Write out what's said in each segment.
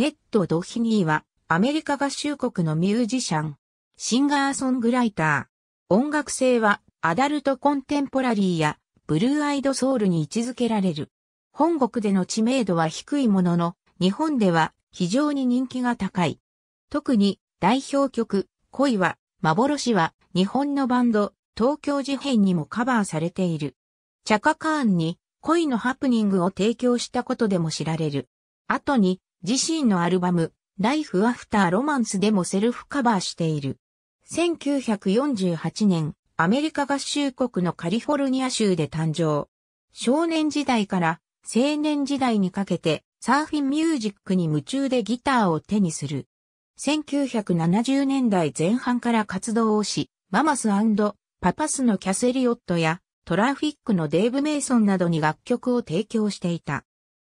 ネット・ドヒニーは、アメリカ合衆国のミュージシャン、シンガーソングライター。音楽性は、アダルト・コンテンポラリーや、ブルーアイドソウルに位置づけられる。本国での知名度は低いものの、日本では非常に人気が高い。特に代表曲、恋は、幻は、日本のバンド、東京事変にもカバーされている。チャカカーンに恋のハプニングを提供したことでも知られる。後に自身のアルバム、Life After Romance でもセルフカバーしている。1948年、アメリカ合衆国のカリフォルニア州で誕生。少年時代から青年時代にかけてサーフィンミュージックに夢中でギターを手にする。1970年代前半から活動をし、ママスパパスのキャセリオットやトラフィックのデーブ・メイソンなどに楽曲を提供していた。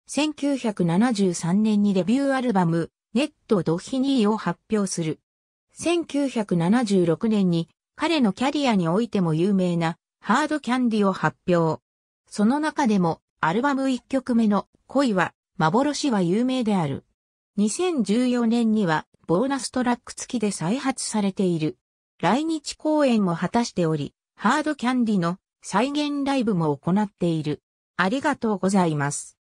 1973年にデビューアルバム、ネット・ドヒニーを発表する。1976年に彼のキャリアにおいても有名なハードキャンディを発表。その中でもアルバム1曲目の恋は幻は有名である。2014年にはボーナストラック付きで再発されている。来日公演も果たしており、ハードキャンディの再現ライブも行っている。ありがとうございます。